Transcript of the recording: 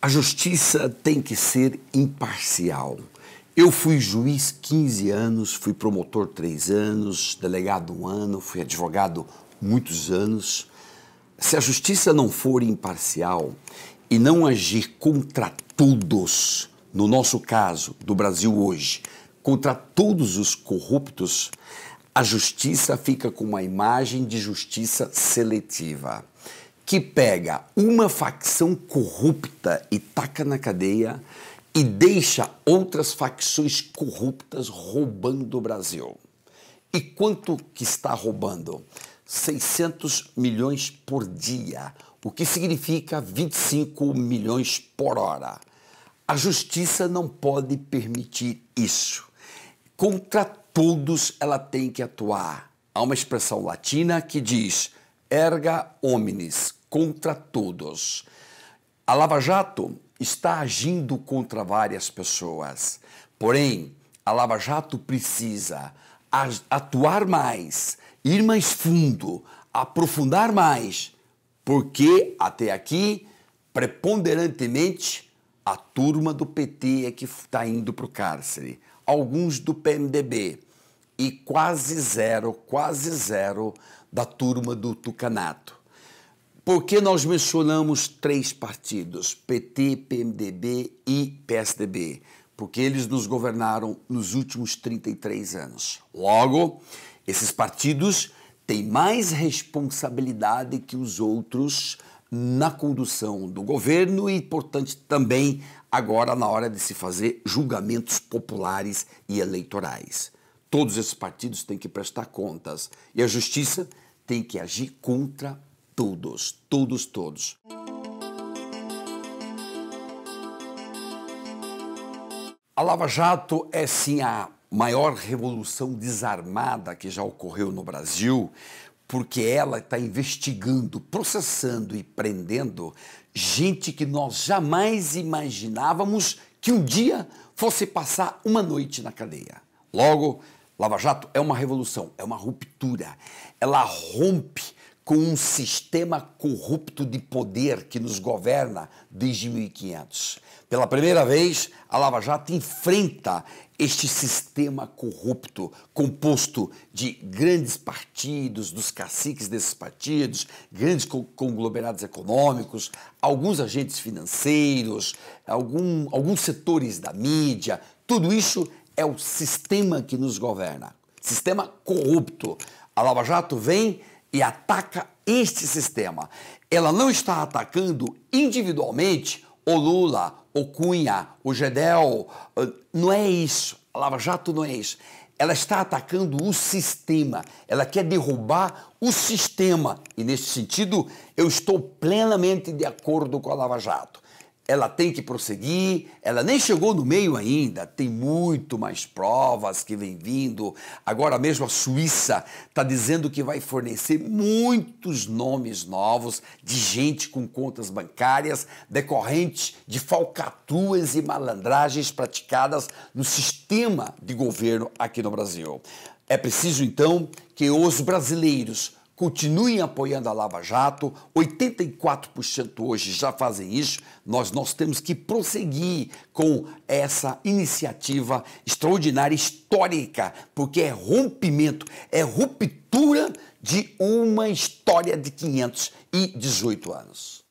A justiça tem que ser imparcial. Eu fui juiz 15 anos, fui promotor 3 anos, delegado um ano, fui advogado muitos anos. Se a justiça não for imparcial e não agir contra todos, no nosso caso, do Brasil hoje, contra todos os corruptos, a justiça fica com uma imagem de justiça seletiva, que pega uma facção corrupta e taca na cadeia e deixa outras facções corruptas roubando o Brasil. E quanto que está roubando? 600 milhões por dia, o que significa 25 milhões por hora. A justiça não pode permitir isso. Contra todos ela tem que atuar. Há uma expressão latina que diz erga omnes, contra todos. A Lava Jato está agindo contra várias pessoas. Porém, a Lava Jato precisa atuar mais, ir mais fundo, aprofundar mais, porque até aqui, preponderantemente, a turma do PT é que está indo para o cárcere, alguns do PMDB, e quase zero, quase zero da turma do Tucanato. Por que nós mencionamos três partidos, PT, PMDB e PSDB? Porque eles nos governaram nos últimos 33 anos. Logo, esses partidos têm mais responsabilidade que os outros na condução do governo e, portanto, também agora na hora de se fazer julgamentos populares e eleitorais. Todos esses partidos têm que prestar contas e a justiça tem que agir contra todos, todos, todos. A Lava Jato é sim a maior revolução desarmada que já ocorreu no Brasil, porque ela está investigando, processando e prendendo gente que nós jamais imaginávamos que um dia fosse passar uma noite na cadeia. Logo, Lava Jato é uma revolução, é uma ruptura. Ela rompe com um sistema corrupto de poder que nos governa desde 1500. Pela primeira vez, a Lava Jato enfrenta este sistema corrupto, composto de grandes partidos, dos caciques desses partidos, grandes conglomerados econômicos, alguns agentes financeiros, algum, alguns setores da mídia, tudo isso é o sistema que nos governa. Sistema corrupto. A Lava Jato vem e ataca este sistema. Ela não está atacando individualmente o Lula, o Cunha, o Gedel. Não é isso. A Lava Jato não é isso. Ela está atacando o sistema. Ela quer derrubar o sistema. E nesse sentido, eu estou plenamente de acordo com a Lava Jato ela tem que prosseguir, ela nem chegou no meio ainda, tem muito mais provas que vem vindo. Agora mesmo a Suíça está dizendo que vai fornecer muitos nomes novos de gente com contas bancárias decorrentes de falcatruas e malandragens praticadas no sistema de governo aqui no Brasil. É preciso então que os brasileiros continuem apoiando a Lava Jato, 84% hoje já fazem isso. Nós, nós temos que prosseguir com essa iniciativa extraordinária, histórica, porque é rompimento, é ruptura de uma história de 518 anos.